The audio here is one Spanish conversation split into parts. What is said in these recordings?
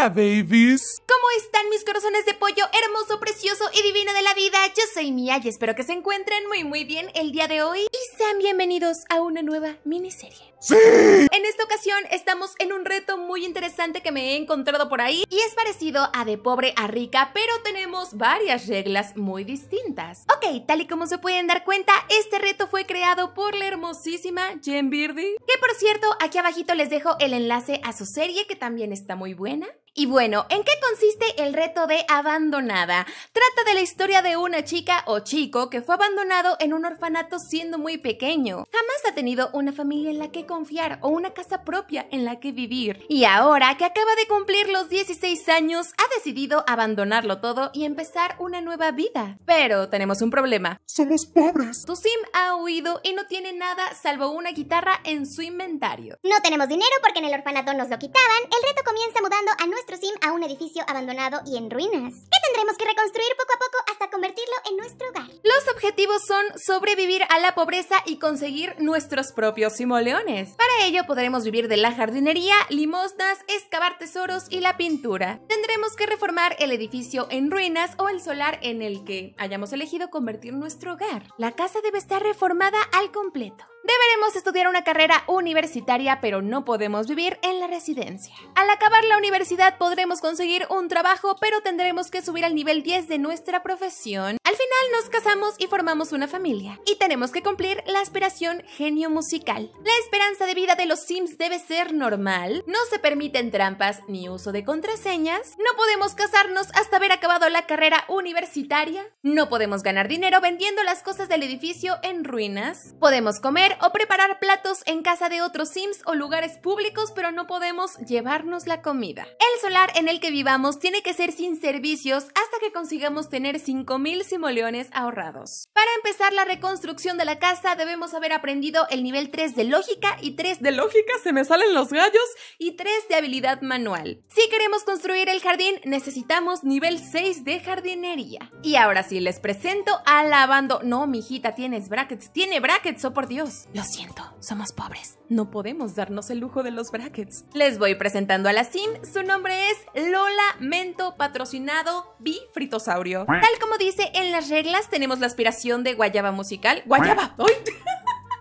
Hola, babies. ¿Cómo están mis corazones de pollo hermoso, precioso y divino de la vida? Yo soy Mia y espero que se encuentren muy muy bien el día de hoy y sean bienvenidos a una nueva miniserie. ¡Sí! En esta ocasión estamos en un reto muy interesante que me he encontrado por ahí y es parecido a de pobre a rica, pero tenemos varias reglas muy distintas. Ok, tal y como se pueden dar cuenta, este reto fue creado por la hermosísima Jen Birdy, que por cierto, aquí abajito les dejo el enlace a su serie que también está muy buena. Y bueno, ¿en qué consiste el reto de abandonada? Trata de la historia de una chica o chico que fue abandonado en un orfanato siendo muy pequeño. Jamás ha tenido una familia en la que confiar o una casa propia en la que vivir. Y ahora que acaba de cumplir los 16 años, ha decidido abandonarlo todo y empezar una nueva vida. Pero tenemos un problema. Somos pobres. Tu sim ha huido y no tiene nada salvo una guitarra en su inventario. No tenemos dinero porque en el orfanato nos lo quitaban. El reto comienza mudando a nuestro sim a un edificio abandonado y en ruinas. que tendremos que reconstruir poco a poco hasta convertirlo en nuestro hogar? Los objetivos son sobrevivir a la pobreza y conseguir nuestros propios simoleones. Para ello podremos vivir de la jardinería, limosnas, excavar tesoros y la pintura. Tendremos que reformar el edificio en ruinas o el solar en el que hayamos elegido convertir nuestro hogar. La casa debe estar reformada al completo. Deberemos estudiar una carrera universitaria, pero no podemos vivir en la residencia. Al acabar la universidad podremos conseguir un trabajo, pero tendremos que subir al nivel 10 de nuestra profesión. Al final nos casamos y formamos una familia. Y tenemos que cumplir la aspiración genio musical. La esperanza de vida de los Sims debe ser normal. No se permiten trampas ni uso de contraseñas. No podemos casarnos hasta haber acabado la carrera universitaria. No podemos ganar dinero vendiendo las cosas del edificio en ruinas. Podemos comer o preparar platos en casa de otros Sims o lugares públicos, pero no podemos llevarnos la comida. El solar en el que vivamos tiene que ser sin servicios hasta que consigamos tener 5000 simoleones ahorrados. Para empezar la reconstrucción de la casa debemos haber aprendido el nivel 3 de lógica y 3 de lógica se me salen los gallos y 3 de habilidad manual. Si queremos construir el jardín necesitamos nivel 6 de jardinería. Y ahora sí les presento a lavando. No, mijita, tienes brackets, tiene brackets, oh por Dios. Lo siento, somos pobres. No podemos darnos el lujo de los brackets. Les voy presentando a la sim. Su nombre es Lola Mento patrocinado Bifritosaurio. Tal como dice en las reglas, tenemos la aspiración de guayaba musical. ¡Guayaba! ¡Ay!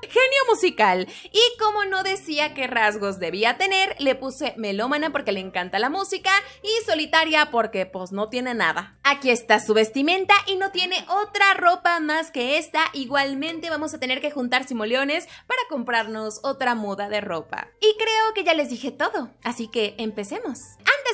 genio musical. Y como no decía qué rasgos debía tener, le puse melómana porque le encanta la música y solitaria porque pues no tiene nada. Aquí está su vestimenta y no tiene otra ropa más que esta. Igualmente vamos a tener que juntar simoleones para comprarnos otra moda de ropa. Y creo que ya les dije todo, así que empecemos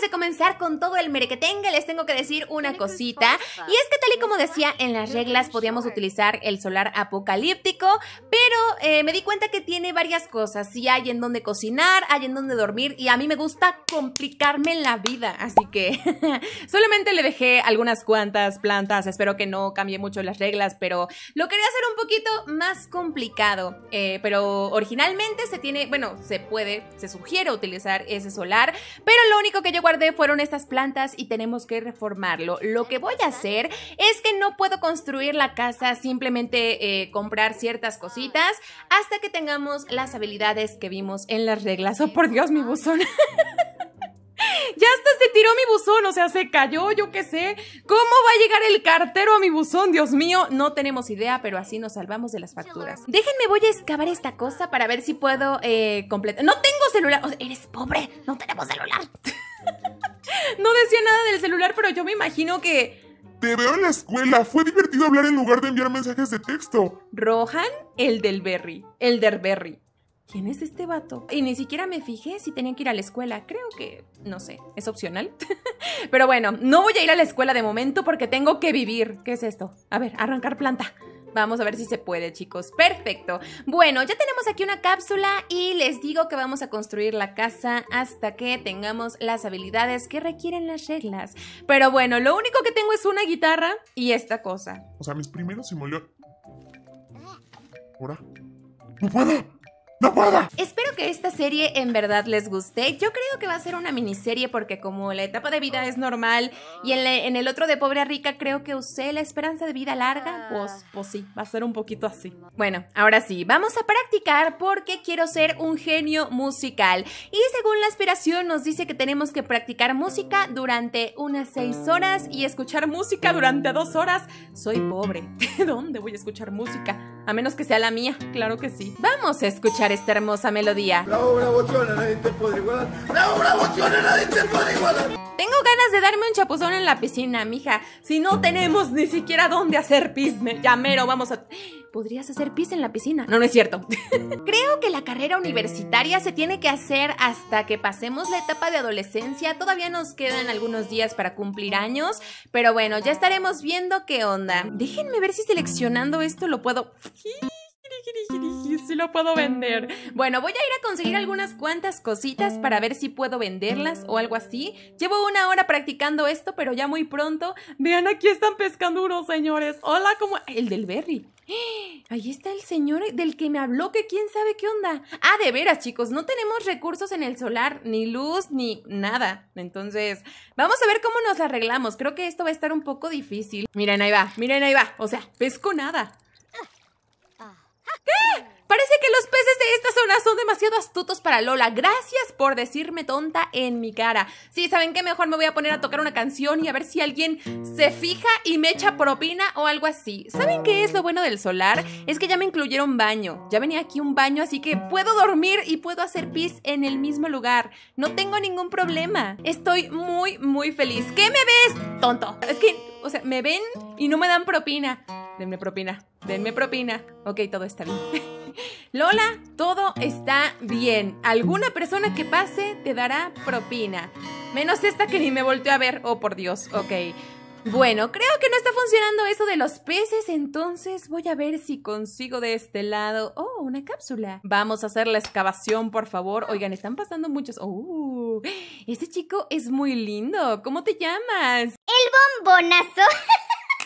de comenzar con todo el merequetengue, les tengo que decir una cosita. Y es que tal y como decía, en las reglas podíamos utilizar el solar apocalíptico, pero eh, me di cuenta que tiene varias cosas. Si hay en donde cocinar, hay en donde dormir, y a mí me gusta complicarme la vida. Así que solamente le dejé algunas cuantas plantas. Espero que no cambie mucho las reglas, pero lo quería hacer un poquito más complicado. Eh, pero originalmente se tiene, bueno, se puede, se sugiere utilizar ese solar, pero lo único que yo fueron estas plantas y tenemos que reformarlo. Lo que voy a hacer es que no puedo construir la casa, simplemente eh, comprar ciertas cositas hasta que tengamos las habilidades que vimos en las reglas. Oh, por Dios, mi buzón. Ya hasta se tiró mi buzón, o sea, se cayó, yo qué sé. ¿Cómo va a llegar el cartero a mi buzón? Dios mío, no tenemos idea, pero así nos salvamos de las facturas. Déjenme, voy a excavar esta cosa para ver si puedo eh, completar. No tengo celular, eres pobre, no tenemos celular. No decía nada del celular, pero yo me imagino que... Te veo en la escuela. Fue divertido hablar en lugar de enviar mensajes de texto. Rohan, el del Berry. El del Berry. ¿Quién es este vato? Y ni siquiera me fijé si tenía que ir a la escuela. Creo que, no sé, es opcional. Pero bueno, no voy a ir a la escuela de momento porque tengo que vivir. ¿Qué es esto? A ver, arrancar planta. Vamos a ver si se puede, chicos. Perfecto. Bueno, ya tenemos aquí una cápsula y les digo que vamos a construir la casa hasta que tengamos las habilidades que requieren las reglas. Pero bueno, lo único que tengo es una guitarra y esta cosa. O sea, mis primeros se ¿Ahora? ¡No puedo! ¡No Espero que esta serie en verdad les guste. Yo creo que va a ser una miniserie porque como la etapa de vida es normal y en, el otro de Pobre a Rica creo que usé la esperanza de vida larga, ah. pues, pues sí, va a ser un poquito así. Bueno, ahora sí, vamos a practicar porque quiero ser un genio musical. Y según la aspiración nos dice que tenemos que practicar música durante unas seis horas y escuchar música durante dos horas. Soy pobre. ¿De dónde voy a escuchar música? A menos que sea la mía, claro que sí. Vamos a escuchar esta hermosa melodía. Tengo ganas de darme un chapuzón en la piscina, mija. Si no tenemos ni siquiera dónde hacer pisme, ya mero vamos a podrías hacer pis en la piscina. No, no es cierto. Creo que la carrera universitaria se tiene que hacer hasta que pasemos la etapa de adolescencia. Todavía nos quedan algunos días para cumplir años, pero bueno, ya estaremos viendo qué onda. Déjenme ver si seleccionando esto lo puedo... Si lo puedo vender. Bueno, voy a ir a conseguir algunas cuantas cositas para ver si puedo venderlas o algo así. Llevo una hora practicando esto, pero ya muy pronto. Vean, aquí están pescando unos señores. Hola, como El del berry. Ahí está el señor del que me habló, que quién sabe qué onda. Ah, de veras, chicos, no tenemos recursos en el solar, ni luz, ni nada. Entonces, vamos a ver cómo nos arreglamos. Creo que esto va a estar un poco difícil. Miren, ahí va, miren, ahí va. O sea, pesco nada. ¿Qué? ¡Eh! Parece que los peces de esta zona son demasiado astutos para Lola. Gracias por decirme tonta en mi cara. Sí, ¿saben qué? Mejor me voy a poner a tocar una canción y a ver si alguien se fija y me echa propina o algo así. ¿Saben qué es lo bueno del solar? Es que ya me incluyeron baño. Ya venía aquí un baño, así que puedo dormir y puedo hacer pis en el mismo lugar. No tengo ningún problema. Estoy muy, muy feliz. ¿Qué me ves, tonto? Es que o sea, me ven y no me dan propina. Denme propina, denme propina. Ok, todo está bien. Lola, todo está bien. Alguna persona que pase te dará propina. Menos esta que ni me volteó a ver. Oh, por Dios. Ok. Bueno, creo que no está funcionando eso de los peces, entonces voy a ver si consigo de este lado. Oh, una cápsula. Vamos a hacer la excavación, por favor. Oigan, están pasando muchos. Oh, este chico es muy lindo. ¿Cómo te llamas? El bombonazo.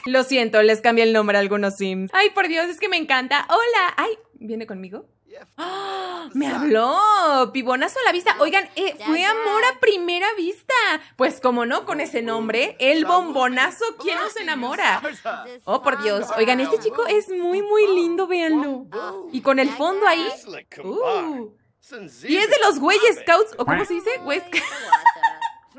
Lo siento, les cambié el nombre a algunos Sims. Ay, por Dios, es que me encanta. Hola. Ay, ¿viene conmigo? ¡Ah! ¡Me habló! Pibonazo a la vista. Oigan, eh, fue amor a primera vista. Pues como no, con ese nombre, el bombonazo, ¿quién nos enamora? Oh, por Dios. Oigan, este chico es muy, muy lindo, véanlo. Y con el fondo ahí. Uh, y es de los güeyes Scouts, o cómo se dice? Güey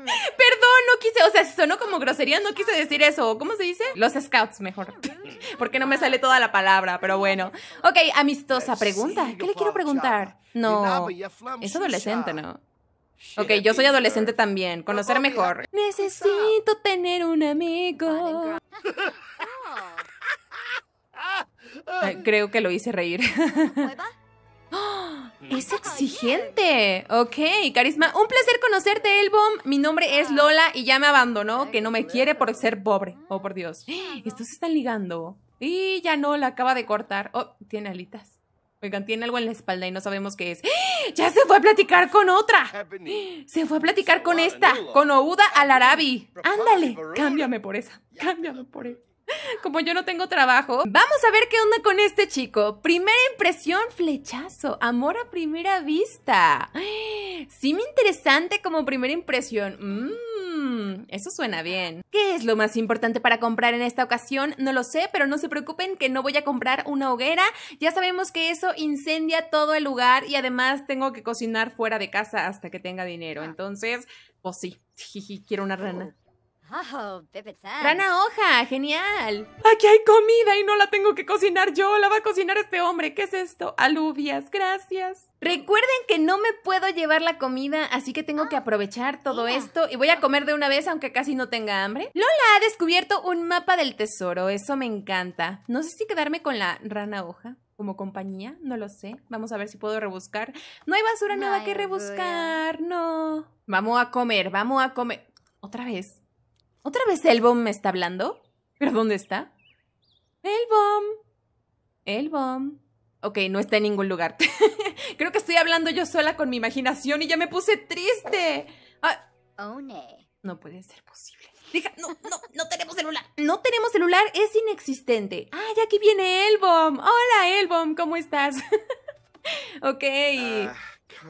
Perdón, no quise, o sea, sonó como grosería, no quise decir eso. ¿Cómo se dice? Los scouts, mejor. Porque no me sale toda la palabra, pero bueno. Ok, amistosa pregunta. ¿Qué le quiero preguntar? No, es adolescente, ¿no? Ok, yo soy adolescente también. Conocer mejor. Necesito tener un amigo. Creo que lo hice reír. Mm. Es exigente. Ok, carisma. Un placer conocerte, Elbom. Mi nombre es ah. Lola y ya me abandonó, que no me quiere por ser pobre. Oh, por Dios. Ah, Estos están ligando. Y ya no, la acaba de cortar. Oh, tiene alitas. Oigan, tiene algo en la espalda y no sabemos qué es. ¡Ya se fue a platicar con otra! Se fue a platicar con esta, con Ouda Alarabi. Ándale, cámbiame por esa. Cámbiame por esa. Como yo no tengo trabajo. Vamos a ver qué onda con este chico. Primera impresión, flechazo. Amor a primera vista. Sí, me interesante como primera impresión. Mmm, eso suena bien. ¿Qué es lo más importante para comprar en esta ocasión? No lo sé, pero no se preocupen que no voy a comprar una hoguera. Ya sabemos que eso incendia todo el lugar y además tengo que cocinar fuera de casa hasta que tenga dinero. Entonces, pues sí, quiero una rana. Oh, Rana hoja, genial. Aquí hay comida y no la tengo que cocinar yo, la va a cocinar este hombre. ¿Qué es esto? Alubias, gracias. Recuerden que no me puedo llevar la comida, así que tengo que ah, aprovechar todo esto y voy a comer de una vez aunque casi no tenga hambre. Lola ha descubierto un mapa del tesoro, eso me encanta. No sé si quedarme con la rana hoja como compañía, no lo sé. Vamos a ver si puedo rebuscar. No hay basura nada que rebuscar, no. Vamos a comer, vamos a comer. Otra vez. ¿Otra vez Elbom me está hablando? ¿Pero dónde está? Elbom. Elbom. Ok, no está en ningún lugar. Creo que estoy hablando yo sola con mi imaginación y ya me puse triste. Oh, no puede ser posible. Deja, no, no, no tenemos celular. No tenemos celular, es inexistente. Ah, aquí viene Elbom. Hola, Elbom, ¿cómo estás? ok. Ah,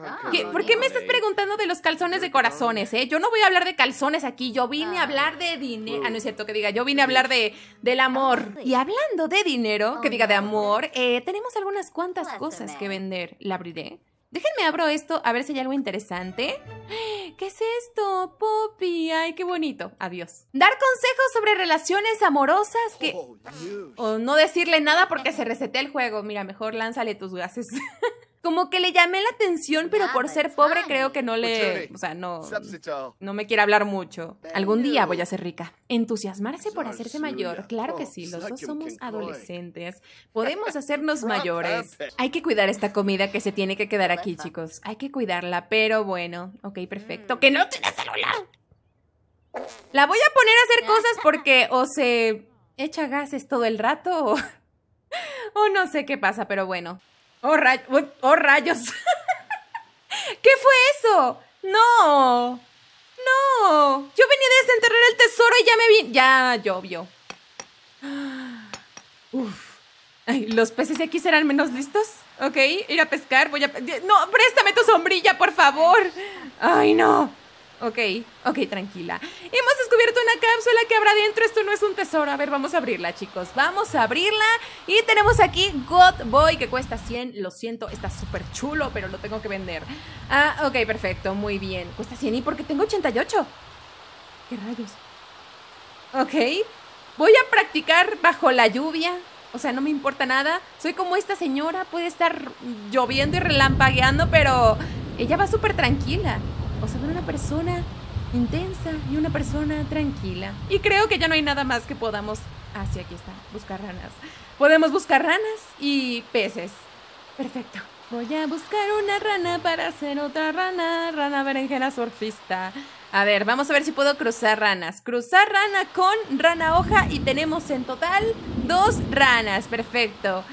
Ah, ¿Por qué me estás preguntando de los calzones de corazones, eh? Yo no voy a hablar de calzones aquí, yo vine a ah, hablar de dinero. Ah, no es cierto que diga, yo vine a hablar de del amor. Y hablando de dinero, que diga de amor, eh, tenemos algunas cuantas cosas que vender. La abriré. Déjenme abro esto a ver si hay algo interesante. ¿Qué es esto? Poppy, ay, qué bonito. Adiós. Dar consejos sobre relaciones amorosas que... Oh, o no decirle nada porque se resetea el juego. Mira, mejor lánzale tus gases. como que le llamé la atención, pero por ser pobre creo que no pues le, o sea, no, no me quiere hablar mucho. Algún día voy a ser rica. Entusiasmarse por hacerse mayor, claro que sí, oh, los dos somos adolescentes, podemos hacernos mayores. Hay que cuidar esta comida que se tiene que quedar aquí, chicos, hay que cuidarla, pero bueno, ok, perfecto. Mm. ¡Que no tiene celular! La voy a poner a hacer cosas porque o se echa gases todo el rato o, o no sé qué pasa, pero bueno. Oh, oh, rayos. ¿Qué fue eso? No. No. Yo venía de desenterrar el tesoro y ya me vi. Ya llovió. Uf. Ay, ¿Los peces de aquí serán menos listos? Ok, ir a pescar, voy a... No, préstame tu sombrilla, por favor. Ay, no. Ok, ok, tranquila. Hemos descubierto una cápsula que habrá dentro. Esto no es un tesoro. A ver, vamos a abrirla, chicos. Vamos a abrirla. Y tenemos aquí God Boy, que cuesta 100. Lo siento, está súper chulo, pero lo tengo que vender. Ah, ok, perfecto. Muy bien. Cuesta 100 y porque tengo 88. ¿Qué rayos? Ok. Voy a practicar bajo la lluvia. O sea, no me importa nada. Soy como esta señora. Puede estar lloviendo y relampagueando, pero ella va súper tranquila. O sea, una persona intensa y una persona tranquila. Y creo que ya no hay nada más que podamos... Ah, sí, aquí está, buscar ranas. Podemos buscar ranas y peces. Perfecto. Voy a buscar una rana para hacer otra rana, rana berenjena surfista. A ver, vamos a ver si puedo cruzar ranas. Cruzar rana con rana hoja y tenemos en total dos ranas. Perfecto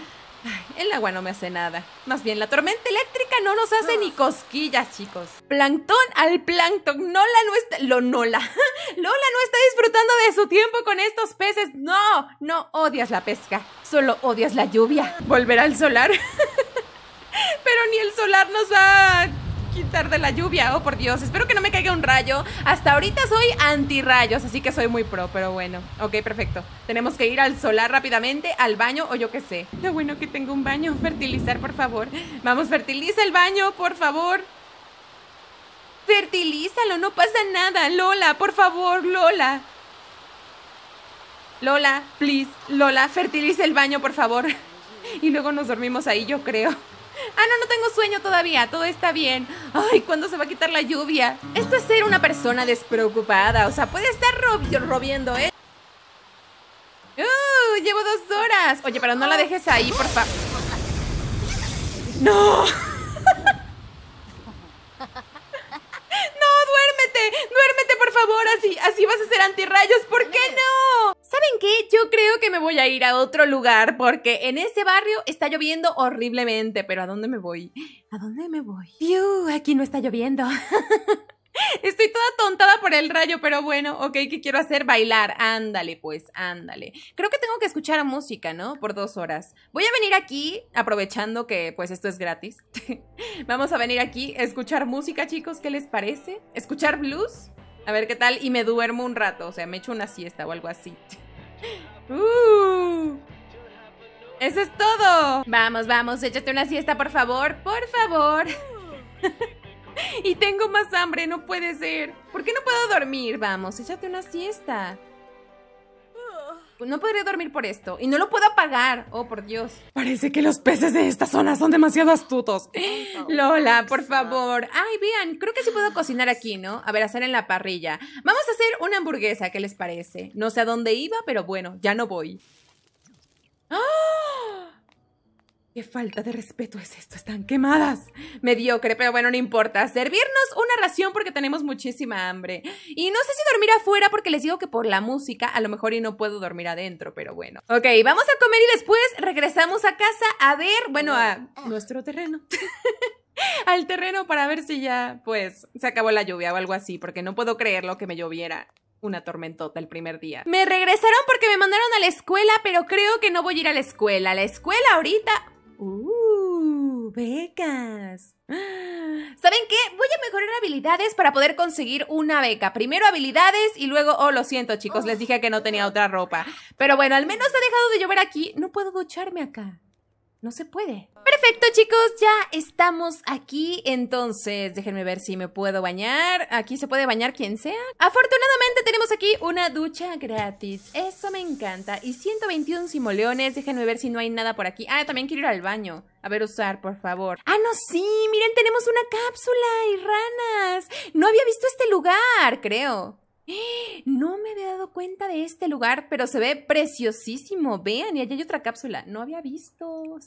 el agua no me hace nada. Más bien, la tormenta eléctrica no nos hace ni cosquillas, chicos. Plancton al plancton. Nola no está... Lo, Nola. Lola no está disfrutando de su tiempo con estos peces. No, no odias la pesca. Solo odias la lluvia. Volverá al solar. Pero ni el solar nos va quitar de la lluvia. Oh, por Dios, espero que no me caiga un rayo. Hasta ahorita soy anti-rayos, así que soy muy pro, pero bueno. Ok, perfecto. Tenemos que ir al solar rápidamente, al baño o yo qué sé. Lo bueno que tengo un baño. Fertilizar, por favor. Vamos, fertiliza el baño, por favor. Fertilízalo, no pasa nada. Lola, por favor, Lola. Lola, please. Lola, fertiliza el baño, por favor. Y luego nos dormimos ahí, yo creo. Ah, no, no tengo sueño todavía, todo está bien. Ay, ¿cuándo se va a quitar la lluvia? Esto es ser una persona despreocupada, o sea, puede estar robiendo, ¿eh? Uh, llevo dos horas. Oye, pero no la dejes ahí, por favor. ¡No! ¡No, duérmete! ¡Duérmete, por favor! Así, así vas a ser antirrayos, ¿por qué no? qué? Yo creo que me voy a ir a otro lugar porque en ese barrio está lloviendo horriblemente, pero ¿a dónde me voy? ¿A dónde me voy? ¡Piu! Aquí no está lloviendo. Estoy toda tontada por el rayo, pero bueno, ok, ¿qué quiero hacer? Bailar. Ándale, pues, ándale. Creo que tengo que escuchar música, ¿no? Por dos horas. Voy a venir aquí, aprovechando que pues esto es gratis. Vamos a venir aquí a escuchar música, chicos, ¿qué les parece? ¿Escuchar blues? A ver qué tal, y me duermo un rato, o sea, me echo una siesta o algo así. Uh, eso es todo. Vamos, vamos, échate una siesta, por favor, por favor. y tengo más hambre, no puede ser. ¿Por qué no puedo dormir? Vamos, échate una siesta. Pues no podría dormir por esto. Y no lo puedo apagar. Oh, por Dios. Parece que los peces de esta zona son demasiado astutos. Lola, por favor. Ay, vean, creo que sí puedo cocinar aquí, ¿no? A ver, hacer en la parrilla. Vamos a hacer una hamburguesa, ¿qué les parece? No sé a dónde iba, pero bueno, ya no voy. ¿Qué falta de respeto es esto? Están quemadas. Mediocre, pero bueno, no importa. Servirnos una ración porque tenemos muchísima hambre. Y no sé si dormir afuera porque les digo que por la música a lo mejor y no puedo dormir adentro, pero bueno. Ok, vamos a comer y después regresamos a casa a ver, bueno, a nuestro terreno. Al terreno para ver si ya, pues, se acabó la lluvia o algo así, porque no puedo creerlo que me lloviera una tormentota el primer día. Me regresaron porque me mandaron a la escuela, pero creo que no voy a ir a la escuela. La escuela ahorita becas. ¿Saben qué? Voy a mejorar habilidades para poder conseguir una beca. Primero habilidades y luego, oh, lo siento, chicos, les dije que no tenía otra ropa. Pero bueno, al menos ha dejado de llover aquí. No puedo ducharme acá. No se puede. Perfecto, chicos, ya estamos aquí. Entonces, déjenme ver si me puedo bañar. Aquí se puede bañar quien sea. Afortunadamente tenemos aquí una ducha gratis. Eso me encanta. Y 121 simoleones. Déjenme ver si no hay nada por aquí. Ah, también quiero ir al baño. A ver, usar, por favor. ¡Ah, no, sí! Miren, tenemos una cápsula y ranas. No había visto este lugar, creo. No me había dado cuenta de este lugar, pero se ve preciosísimo. Vean, y allá hay otra cápsula. No había visto. Uy,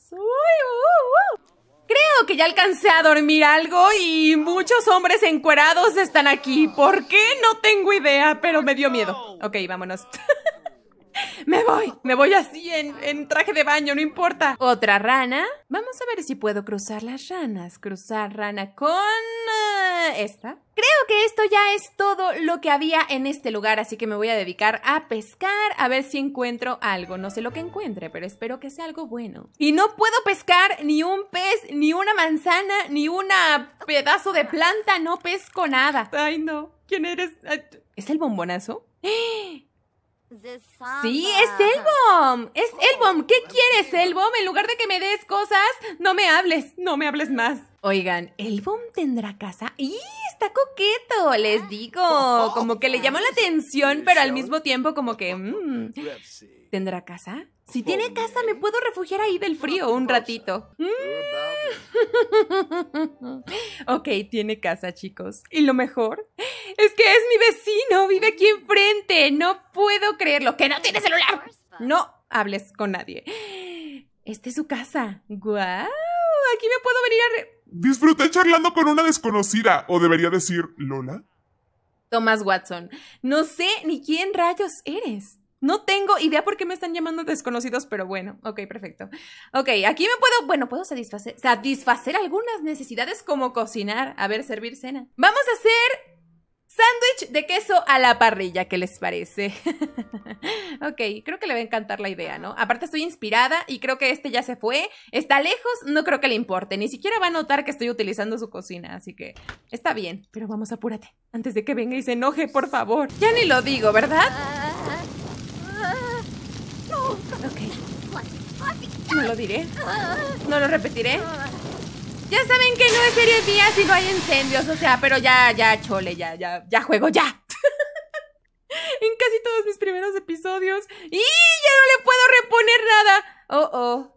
Creo que ya alcancé a dormir algo y muchos hombres encuerados están aquí. ¿Por qué? No tengo idea, pero me dio miedo. Ok, vámonos. Me voy, me voy así en, traje de baño, no importa. Otra rana. Vamos a ver si puedo cruzar las ranas. Cruzar rana con... Eh, esta. Creo que esto ya es todo lo que había en este lugar, así que me voy a dedicar a pescar a ver si encuentro algo. No sé lo que encuentre, pero espero que sea algo bueno. Y no puedo pescar ni un pez, ni una manzana, ni un pedazo de planta. No pesco nada. Ay, no. ¿Quién eres? ¿Es el bombonazo? ¡Eh! Sí, es Elbom. Es oh, Elbom. ¿Qué quieres, Elbom? En lugar de que me des cosas, no me hables. No me hables más. Oigan, ¿Elbom tendrá casa? ¡Y! Está coqueto, les digo. Como que le llama la atención, pero al mismo tiempo como que... Mm, ¿Tendrá casa? Si tiene casa, me puedo refugiar ahí del frío un ratito. Mm. ok, tiene casa, chicos. Y lo mejor es que es mi vecino, vive aquí enfrente. No puedo creerlo. ¡Que no tiene celular! No hables con nadie. Esta es su casa. ¡Guau! Aquí me puedo venir a... Disfruté charlando con una desconocida, o debería decir Lola. Thomas Watson, no sé ni quién rayos eres. No tengo idea por qué me están llamando desconocidos, pero bueno, ok, perfecto. Ok, aquí me puedo, bueno, puedo satisfacer, algunas necesidades como cocinar, a ver, servir cena. Vamos a hacer sándwich de queso a la parrilla, ¿qué les parece? ok, creo que le va a encantar la idea, ¿no? Aparte estoy inspirada y creo que este ya se fue, está lejos, no creo que le importe, ni siquiera va a notar que estoy utilizando su cocina, así que está bien, pero vamos, apúrate, antes de que venga y se enoje, por favor. Ya ni lo digo, ¿verdad? Ok. No lo diré. No lo repetiré. Ya saben que no es serie mía si no hay incendios, o sea, pero ya, ya, chole, ya, ya, ya juego, ya. en casi todos mis primeros episodios. ¡Y ya no le puedo reponer nada! Oh, oh.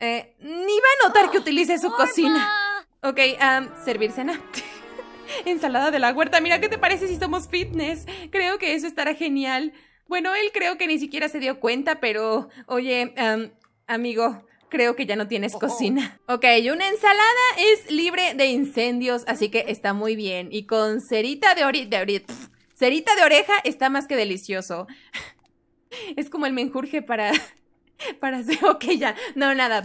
Eh, ni va a notar que utilice su cocina. Ok, servir cena. Ensalada de la huerta, mira, ¿qué te parece si somos fitness? Creo que eso estará genial. Bueno, él creo que ni siquiera se dio cuenta, pero oye, amigo, creo que ya no tienes oh, oh. cocina. ok Ok, una ensalada es libre de incendios, así que está muy bien. Y con cerita de oreja, cerita de oreja está más que delicioso. Es como el menjurje para, para hacer, ok, ya, no, nada.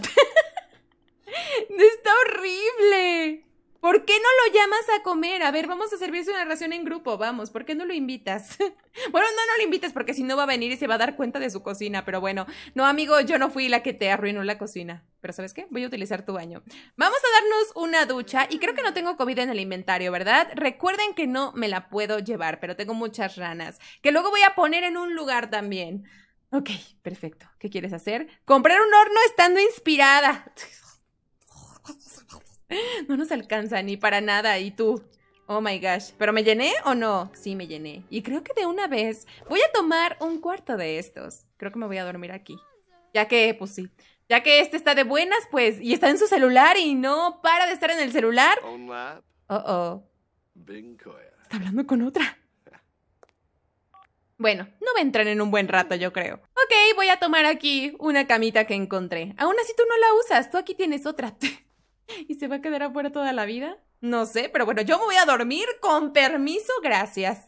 Está horrible. ¿Por qué no lo llamas a comer? A ver, vamos a servirse una ración en grupo, vamos, ¿por qué no lo invitas? bueno, no, no lo invites porque si no va a venir y se va a dar cuenta de su cocina, pero bueno, no, amigo, yo no fui la que te arruinó la cocina. Pero ¿sabes qué? Voy a utilizar tu baño. Vamos a darnos una ducha y creo que no tengo comida en el inventario, ¿verdad? Recuerden que no me la puedo llevar, pero tengo muchas ranas, que luego voy a poner en un lugar también. Ok, perfecto. ¿Qué quieres hacer? Comprar un horno estando inspirada. No nos alcanza ni para nada. ¿Y tú? Oh my gosh. ¿Pero me llené o no? Sí, me llené. Y creo que de una vez voy a tomar un cuarto de estos. Creo que me voy a dormir aquí. Ya que, pues sí. Ya que este está de buenas, pues, y está en su celular y no para de estar en el celular. Oh, oh. Está hablando con otra. Bueno, no me entran en un buen rato, yo creo. Ok, voy a tomar aquí una camita que encontré. Aún así tú no la usas, tú aquí tienes otra. ¿Y se va a quedar afuera toda la vida? No sé, pero bueno, yo me voy a dormir con permiso, gracias.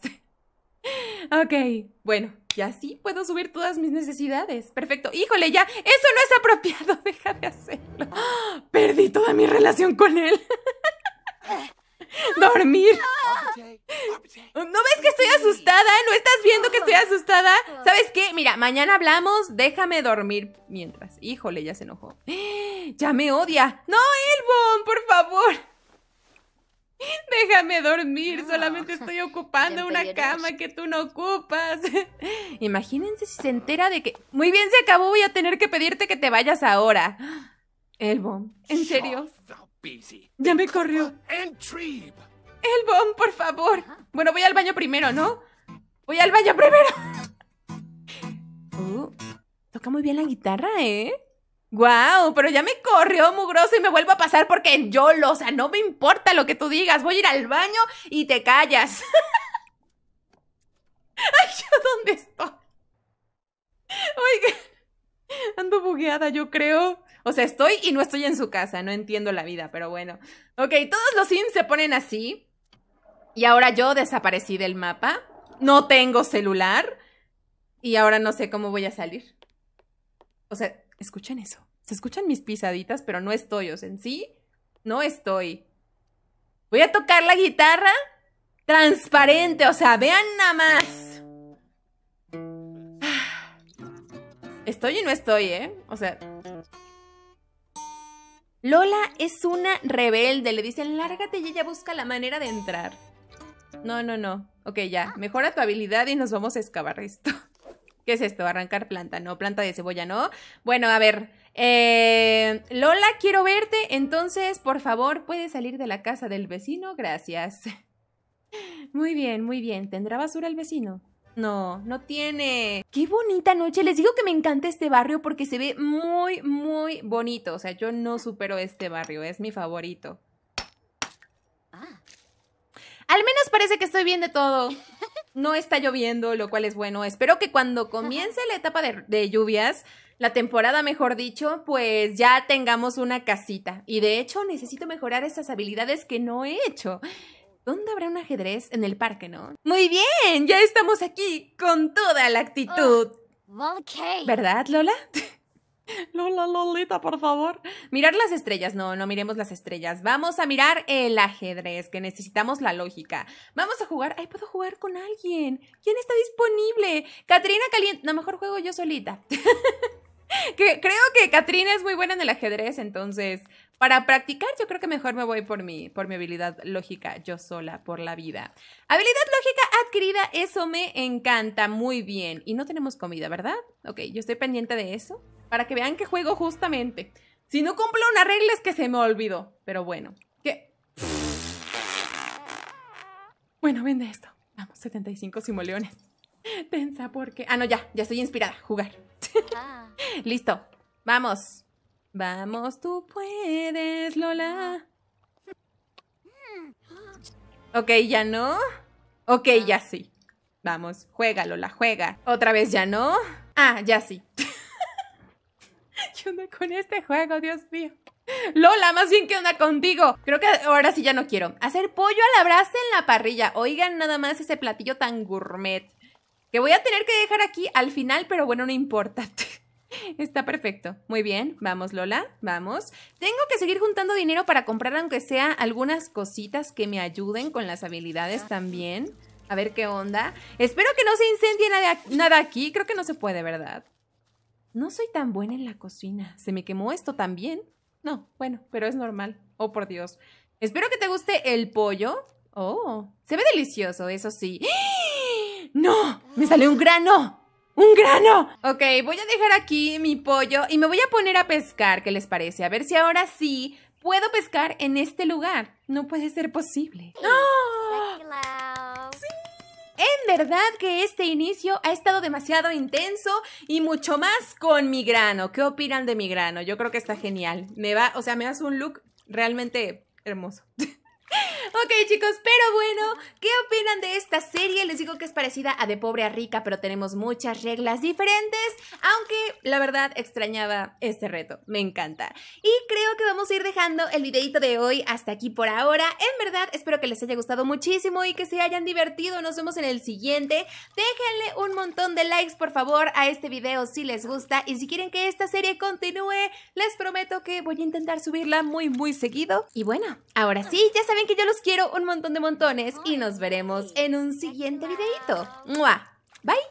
ok, bueno, ya así puedo subir todas mis necesidades. Perfecto. Híjole, ya, eso no es apropiado, deja de hacerlo. ¡Ah! Perdí toda mi relación con él. dormir. ¿No ves que estoy asustada? ¿No estás viendo que estoy asustada? ¿Sabes qué? Mira, mañana hablamos, déjame dormir mientras. Híjole, ya se enojó. Ya me odia. No, Elbon, por favor. Déjame dormir, solamente estoy ocupando una cama que tú no ocupas. Imagínense si se entera de que... Muy bien, se acabó, voy a tener que pedirte que te vayas ahora. Elbon, ¿en serio? Ya me corrió. El bomb, por favor. Bueno, voy al baño primero, ¿no? Voy al baño primero. Oh, toca muy bien la guitarra, ¿eh? ¡Guau! pero ya me corrió mugroso y me vuelvo a pasar porque yo lo, o sea, no me importa lo que tú digas. Voy a ir al baño y te callas. Ay, ¿yo dónde estoy? Oiga, ando bugueada, yo creo. O sea, estoy y no estoy en su casa, no entiendo la vida, pero bueno. Ok, todos los sims se ponen así. Y ahora yo desaparecí del mapa. No tengo celular. Y ahora no sé cómo voy a salir. O sea, escuchen eso. Se escuchan mis pisaditas, pero no estoy. O sea, en sí, no estoy. Voy a tocar la guitarra transparente. O sea, vean nada más. Estoy y no estoy, ¿eh? O sea, Lola es una rebelde. Le dicen, lárgate y ella busca la manera de entrar. No, no, no. Ok, ya. Mejora tu habilidad y nos vamos a excavar esto. ¿Qué es esto? Arrancar planta, ¿no? Planta de cebolla, ¿no? Bueno, a ver. Eh, Lola, quiero verte. Entonces, por favor, puedes salir de la casa del vecino. Gracias. Muy bien, muy bien. ¿Tendrá basura el vecino? No, no tiene. Qué bonita noche. Les digo que me encanta este barrio porque se ve muy, muy bonito. O sea, yo no supero este barrio. Es mi favorito. Ah. Al menos parece que estoy bien de todo. No está lloviendo, lo cual es bueno. Espero que cuando comience la etapa de, lluvias, la temporada, mejor dicho, pues ya tengamos una casita. Y de hecho necesito mejorar estas habilidades que no he hecho. ¿Dónde habrá un ajedrez en el parque, no? Muy bien, ya estamos aquí con toda la actitud. Oh, ¿Verdad, Lola? Lola, Lolita, por favor. Mirar las estrellas. No, no miremos las estrellas. Vamos a mirar el ajedrez, que necesitamos la lógica. Vamos a jugar. Ay, puedo jugar con alguien. ¿Quién está disponible? ¿Katrina Caliente. lo mejor juego yo solita. creo que Katrina es muy buena en el ajedrez, entonces para practicar, yo creo que mejor me voy por mi, por mi habilidad lógica, yo sola, por la vida. Habilidad lógica adquirida, eso me encanta, muy bien. Y no tenemos comida, ¿verdad? Ok, yo estoy pendiente de eso, para que vean que juego justamente. Si no cumplo una regla es que se me olvidó, pero bueno. ¿Qué? Bueno, vende esto. Vamos, 75 simoleones. Tensa porque... Ah, no, ya, ya estoy inspirada, jugar. Ah. Listo, vamos. Vamos, tú puedes, Lola. Ok, ya no. Ok, ya sí. Vamos, juega, Lola, juega. Otra vez ya no. Ah, ya sí. ¿Qué onda con este juego, Dios mío? Lola, más bien, ¿qué onda contigo? Creo que ahora sí ya no quiero. Hacer pollo a la brasa en la parrilla. Oigan nada más ese platillo tan gourmet. Que voy a tener que dejar aquí al final, pero bueno, no importa. Está perfecto. Muy bien, vamos Lola, vamos. Tengo que seguir juntando dinero para comprar aunque sea algunas cositas que me ayuden con las habilidades también. A ver qué onda. Espero que no se incendie nada, aquí. Creo que no se puede, ¿verdad? No soy tan buena en la cocina. ¿Se me quemó esto también? No, bueno, pero es normal. Oh, por Dios. Espero que te guste el pollo. Oh, se ve delicioso, eso sí. ¡No! Me salió un grano. ¡Un grano! Ok, voy a dejar aquí mi pollo y me voy a poner a pescar, ¿qué les parece? A ver si ahora sí puedo pescar en este lugar. No puede ser posible. En verdad que este inicio ha estado demasiado intenso y mucho más con mi grano. ¿Qué opinan de mi grano? Yo creo que está genial. Me va, o sea, me hace un look realmente hermoso. Ok, chicos, pero bueno, ¿qué opinan de esta serie? Les digo que es parecida a De Pobre a Rica, pero tenemos muchas reglas diferentes, aunque la verdad extrañaba este reto, me encanta. Y creo que vamos a ir dejando el videito de hoy hasta aquí por ahora. En verdad, espero que les haya gustado muchísimo y que se hayan divertido. Nos vemos en el siguiente. Déjenle un montón de likes, por favor, a este video si les gusta. Y si quieren que esta serie continúe, les prometo que voy a intentar subirla muy, muy seguido. Y bueno, ahora sí, ya saben que yo los quiero un montón de montones y nos veremos en un siguiente videito. Bye.